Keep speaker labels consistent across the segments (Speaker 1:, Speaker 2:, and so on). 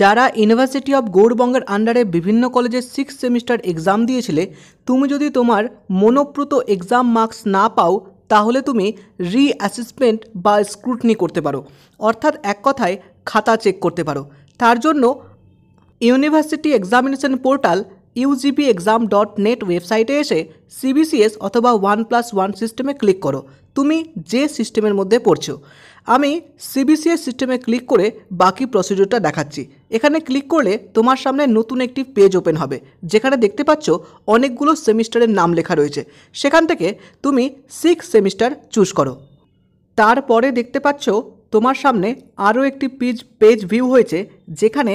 Speaker 1: যারা university of গৌরবঙ্গের আন্ডারে বিভিন্ন কলেজে সিক্স সেমিস্টার এক্সাম দিয়েছিলে তুমি যদি তোমার মনোপ্রত এক্সাম মার্কস না পাও তাহলে তুমি রি অ্যাসেসমেন্ট বা স্ক্রুটনি করতে পারো অর্থাৎ এক কথায় খাতা চেক করতে পারো তার জন্য university examination portal UGP exam dot net ওয়েবসাইটে এসে সিবিসিএস অথবা ওয়ান প্লাস ওয়ান সিস্টেমে ক্লিক করো তুমি যে সিস্টেমের মধ্যে পড়ছো আমি সিবিসিএস সিস্টেমে ক্লিক করে বাকি প্রসিডিওরটা দেখাচ্ছি এখানে ক্লিক করলে তোমার সামনে নতুন একটি পেজ ওপেন হবে যেখানে দেখতে পাচ্ছ অনেকগুলো সেমিস্টারের নাম লেখা রয়েছে সেখান থেকে তুমি সিক্স সেমিস্টার চুজ করো তারপরে দেখতে পাচ্ছ তোমার সামনে আরও একটি পেজ পেজ ভিউ হয়েছে যেখানে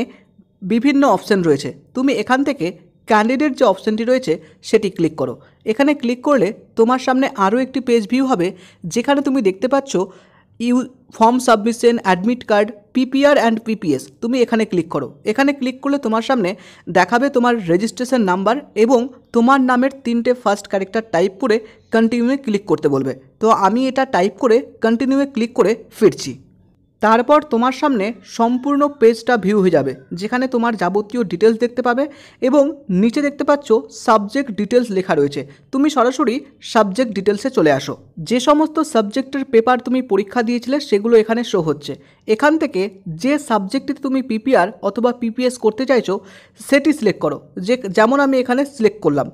Speaker 1: বিভিন্ন অপশান রয়েছে তুমি এখান থেকে ক্যান্ডিডেট যে অপশানটি রয়েছে সেটি ক্লিক করো এখানে ক্লিক করলে তোমার সামনে আরও একটি পেজ ভিউ হবে যেখানে তুমি দেখতে পাচ্ছ U form submission admit card PPR and PPS তুমি এখানে ক্লিক করো এখানে ক্লিক করলে তোমার সামনে দেখাবে তোমার রেজিস্ট্রেশন নাম্বার এবং তোমার নামের তিনটে ফার্স্ট ক্যারেক্টার টাইপ করে কন্টিনিউয়ে ক্লিক করতে বলবে তো আমি এটা টাইপ করে কন্টিনিউয়ে ক্লিক করে ফিরছি তারপর তোমার সামনে সম্পূর্ণ পেজটা ভিউ হয়ে যাবে যেখানে তোমার যাবতীয় ডিটেলস দেখতে পাবে এবং নিচে দেখতে পাচ্ছ সাবজেক্ট ডিটেলস লেখা রয়েছে তুমি সরাসরি সাবজেক্ট ডিটেলসে চলে আসো যে সমস্ত সাবজেক্টের পেপার তুমি পরীক্ষা দিয়েছিলে সেগুলো এখানে শো হচ্ছে এখান থেকে যে সাবজেক্টটিতে তুমি পিপিআর অথবা পিপিএস করতে চাইছো সেটি সিলেক্ট করো যে যেমন আমি এখানে সিলেক্ট করলাম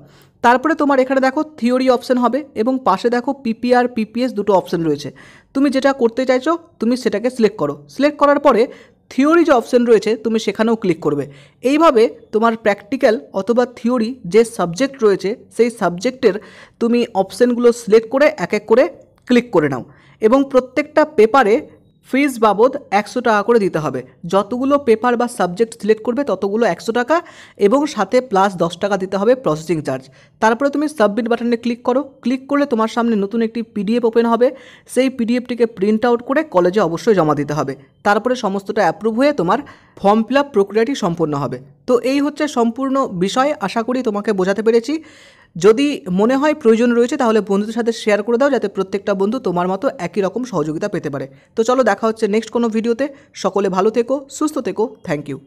Speaker 1: তারপরে তোমার এখানে দেখো থিওরি অপশন হবে এবং পাশে দেখো পিপিআর পিপিএস দুটো অপশন রয়েছে তুমি যেটা করতে চাইছো তুমি সেটাকে সিলেক্ট করো সিলেক্ট করার পরে থিওরি যে অপশন রয়েছে তুমি সেখানেও ক্লিক করবে এইভাবে তোমার প্র্যাকটিক্যাল অথবা থিওরি যে সাবজেক্ট রয়েছে সেই সাবজেক্টের তুমি অপশানগুলো সিলেক্ট করে এক এক করে ক্লিক করে নাও এবং প্রত্যেকটা পেপারে ফিজ বাবদ একশো টাকা করে দিতে হবে যতগুলো পেপার বা সাবজেক্ট সিলেক্ট করবে ততগুলো একশো টাকা এবং সাথে প্লাস দশ টাকা দিতে হবে প্রসেসিং চার্জ তারপরে তুমি সাবমিট বাটনে ক্লিক করো ক্লিক করলে তোমার সামনে নতুন একটি পিডিএফ ওপেন হবে সেই পিডিএফটিকে প্রিন্ট আউট করে কলেজে অবশ্যই জমা দিতে হবে তারপরে সমস্তটা অ্যাপ্রুভ হয়ে তোমার ফর্ম ফিল আপ প্রক্রিয়াটি সম্পূর্ণ হবে তো এই হচ্ছে সম্পূর্ণ বিষয় আশা করি তোমাকে বোঝাতে পেরেছি যদি মনে হয় প্রয়োজন রয়েছে তাহলে বন্ধুদের সাথে শেয়ার করে দাও যাতে প্রত্যেকটা বন্ধু তোমার মতো একই রকম সহযোগিতা পেতে পারে তো চলো দেখা হচ্ছে নেক্সট কোনো ভিডিওতে সকলে ভালো থেকো সুস্থ থেকো থ্যাংক ইউ